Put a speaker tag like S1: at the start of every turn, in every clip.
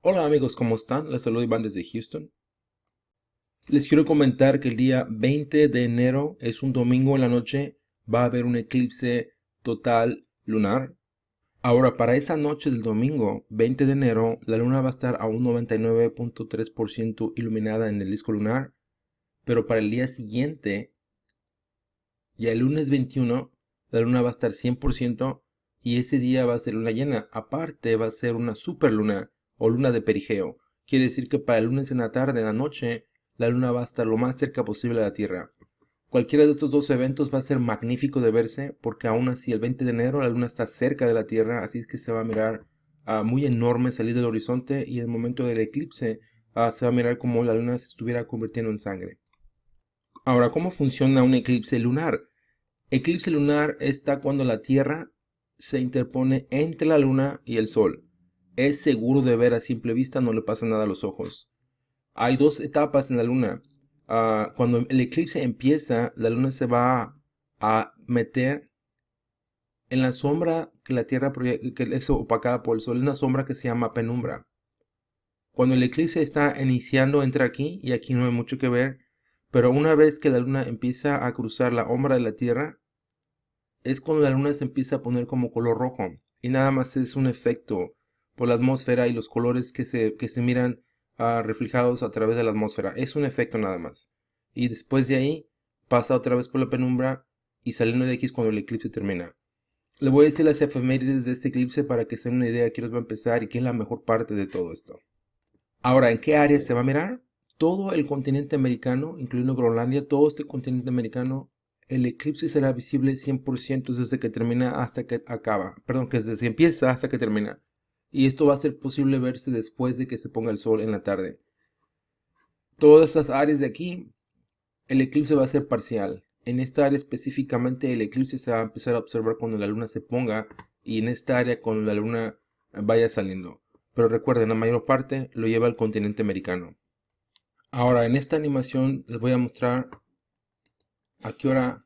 S1: Hola amigos, ¿cómo están? Les saludo Iván desde Houston. Les quiero comentar que el día 20 de enero es un domingo en la noche, va a haber un eclipse total lunar. Ahora, para esa noche del domingo 20 de enero, la luna va a estar a un 99.3% iluminada en el disco lunar, pero para el día siguiente, ya el lunes 21, la luna va a estar 100% y ese día va a ser luna llena. Aparte, va a ser una super luna o luna de perigeo. Quiere decir que para el lunes en la tarde, en la noche, la luna va a estar lo más cerca posible a la Tierra. Cualquiera de estos dos eventos va a ser magnífico de verse, porque aún así el 20 de enero la luna está cerca de la Tierra, así es que se va a mirar a ah, muy enorme salir del horizonte y en el momento del eclipse ah, se va a mirar como la luna se estuviera convirtiendo en sangre. Ahora, ¿cómo funciona un eclipse lunar? Eclipse lunar está cuando la Tierra se interpone entre la luna y el sol. Es seguro de ver a simple vista, no le pasa nada a los ojos. Hay dos etapas en la luna. Ah, cuando el eclipse empieza, la luna se va a meter en la sombra que la Tierra que es opacada por el sol, una sombra que se llama penumbra. Cuando el eclipse está iniciando Entra aquí y aquí no hay mucho que ver, pero una vez que la luna empieza a cruzar la sombra de la Tierra, es cuando la luna se empieza a poner como color rojo. Y nada más es un efecto por la atmósfera y los colores que se, miran ah, reflejados a través de la atmósfera. Es un efecto nada más. Y después de ahí pasa otra vez por la penumbra y saliendo de aquí cuando el eclipse termina. Le voy a decir las efemérides de este eclipse para que se den una idea de qué va a empezar y qué es la mejor parte de todo esto. Ahora, ¿en qué área se va a mirar? Todo el continente americano, incluyendo Groenlandia, todo este continente americano, el eclipse será visible 100% desde que termina hasta que acaba. Perdón, que desde que empieza hasta que termina y esto va a ser posible verse después de que se ponga el sol en la tarde. Todas estas áreas de aquí, el eclipse va a ser parcial. En esta área específicamente el eclipse se va a empezar a observar cuando la luna se ponga y en esta área cuando la luna vaya saliendo. Pero recuerden, la mayor parte lo lleva al continente americano. Ahora, en esta animación les voy a mostrar a qué hora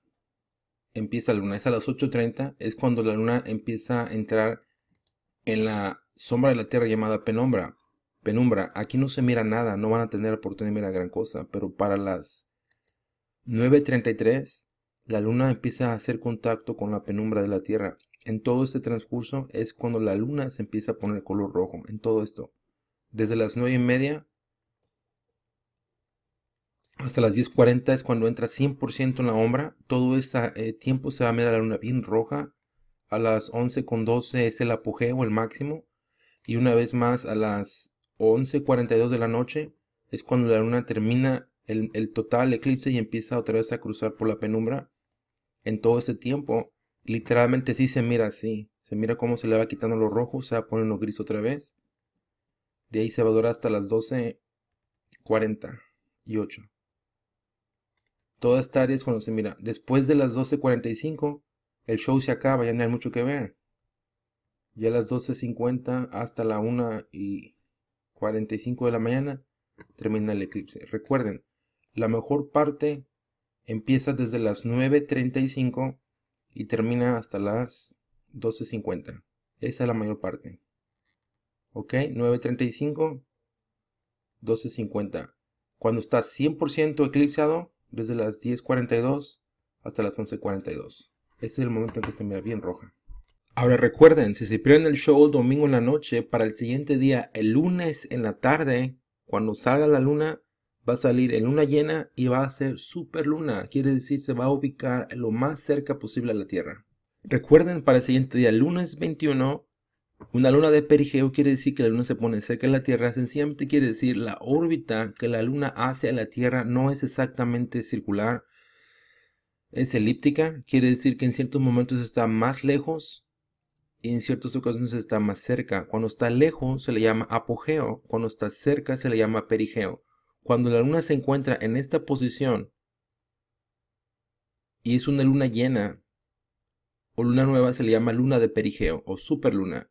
S1: empieza la luna. Es a las 8.30, es cuando la luna empieza a entrar en la sombra de la tierra llamada penumbra. Penumbra, aquí no se mira nada, no van a tener oportunidad de mirar gran cosa, pero para las 9.33 la luna empieza a hacer contacto con la penumbra de la Tierra. En todo este transcurso es cuando la luna se empieza a poner color rojo, en todo esto. Desde las 9.30. y media hasta las 10.40 es cuando entra 100% en la sombra. Todo este tiempo se va a mirar la luna bien roja. A las 11.12 es el apogeo, el máximo y una vez más a las 11.42 de la noche es cuando la luna termina el, total eclipse y empieza otra vez a cruzar por la penumbra. En todo ese tiempo, literalmente sí se mira así. Se mira cómo se le va quitando lo rojo, se va poniendo gris otra vez. De ahí se va a durar hasta las 12.48. Toda esta área es cuando se mira. Después de las 12.45, el show se acaba, ya no hay mucho que ver y a las 12.50 hasta la 1 y 45 de la mañana termina el eclipse. Recuerden, la mejor parte empieza desde las 9.35 y termina hasta las 12.50. Esa es la mayor parte. ¿Ok? 9.35, 12.50. Cuando está 100% eclipsado, desde las 10.42 hasta las 11.42. Este es el momento en que se mira bien roja. Ahora recuerden, si se pierden el show domingo en la noche, para el siguiente día, el lunes en la tarde, cuando salga la luna, va a salir en luna llena y va a ser super luna. Quiere decir, se va a ubicar lo más cerca posible a la Tierra. Recuerden, para el siguiente día, lunes 21, una luna de perigeo quiere decir que la luna se pone cerca de la Tierra. Sencillamente quiere decir la órbita que la luna hace a la Tierra no es exactamente circular. Es elíptica, quiere decir que en ciertos momentos está más lejos en ciertas ocasiones está más cerca. Cuando está lejos se le llama apogeo, cuando está cerca se le llama perigeo. Cuando la luna se encuentra en esta posición y es una luna llena o luna nueva, se le llama luna de perigeo o superluna.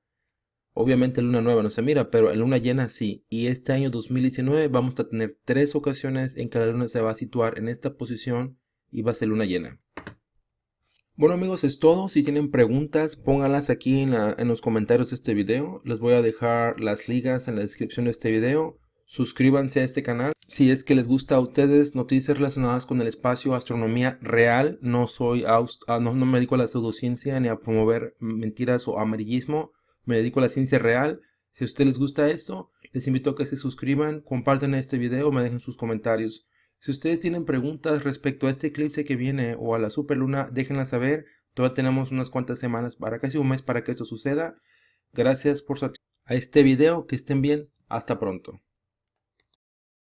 S1: Obviamente luna nueva no se mira, pero la luna llena sí. Y este año 2019 vamos a tener tres ocasiones en que la luna se va a situar en esta posición y va a ser luna llena. Bueno amigos, es todo. Si tienen preguntas, pónganlas aquí en, los comentarios de este video. Les voy a dejar las ligas en la descripción de este video. Suscríbanse a este canal. Si es que les gusta a ustedes noticias relacionadas con el espacio, astronomía real. No soy ah, no, no me dedico a la pseudociencia ni a promover mentiras o amarillismo. Me dedico a la ciencia real. Si a ustedes les gusta esto, les invito a que se suscriban, compartan este video, me dejen sus comentarios. Si ustedes tienen preguntas respecto a este eclipse que viene o a la superluna, déjenlas saber. Todavía tenemos unas cuantas semanas, para casi un mes para que esto suceda. Gracias por su a este video, que estén bien, hasta pronto.